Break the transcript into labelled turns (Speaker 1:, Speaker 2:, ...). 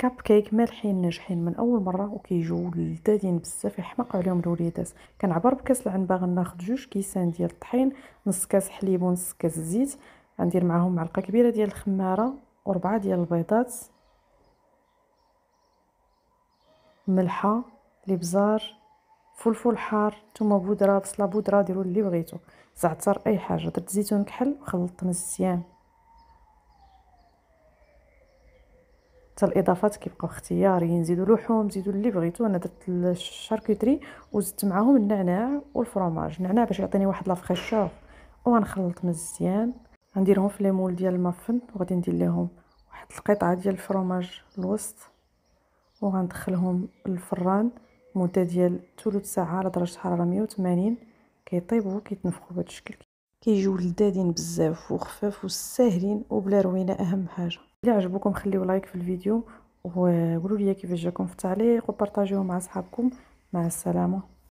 Speaker 1: كاب كيك مالحين ناجحين من اول مره وكيجيو لذاذين بزاف يحماق عليهم الوليدات كنعبر بكاس العنبه ناخذ جوج كيسان ديال الطحين نص كاس حليب ونص كاس زيت غندير معاهم معلقه كبيره ديال الخماره وربعه ديال البيضات ملحه لبزار فلفل حار ثم بودره بصله بودره ديروا اللي بغيتو زعتر اي حاجه درت زيتون كحل وخلطت مزيان حتى الاضافات كيبقاو اختياريين زيدوا لحوم زيدوا اللي بغيتو انا درت الشاركوتري وزدت معاهم النعناع والفرماج النعناع باش يعطيني واحد لا فريشور وغنخلط مزيان غنديرهم في لي مول ديال المافن وغادي ندير ليهم واحد القطعه ديال الفرماج الوسط وغندخلهم الفران مده ديال ثلث ساعه على درجه حراره 180 كيطيبوا كيتنفخوا بهذا الشكل كيجيو لذادين بزاف وخفاف وساهلين وبلا روينه اهم حاجه الا عجبكم خليو لايك في الفيديو وقولوا لي كيفاش جاكم في التعليق وبارطاجيوه مع اصحابكم مع السلامه